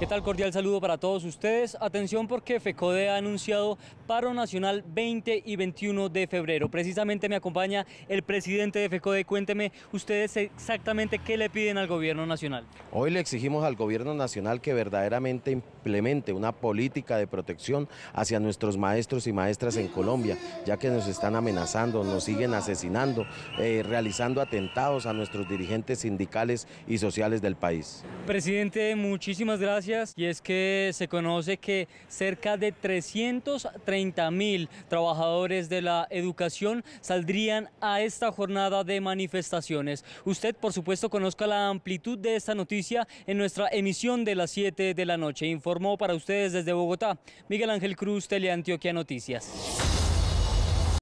¿Qué tal? Cordial saludo para todos ustedes. Atención porque FECODE ha anunciado paro nacional 20 y 21 de febrero. Precisamente me acompaña el presidente de FECODE. Cuénteme ustedes exactamente qué le piden al gobierno nacional. Hoy le exigimos al gobierno nacional que verdaderamente implemente una política de protección hacia nuestros maestros y maestras en Colombia, ya que nos están amenazando, nos siguen asesinando, eh, realizando atentados a nuestros dirigentes sindicales y sociales del país. Presidente, muchísimas gracias y es que se conoce que cerca de 330 mil trabajadores de la educación saldrían a esta jornada de manifestaciones. Usted, por supuesto, conozca la amplitud de esta noticia en nuestra emisión de las 7 de la noche. Informó para ustedes desde Bogotá Miguel Ángel Cruz, Teleantioquia Noticias.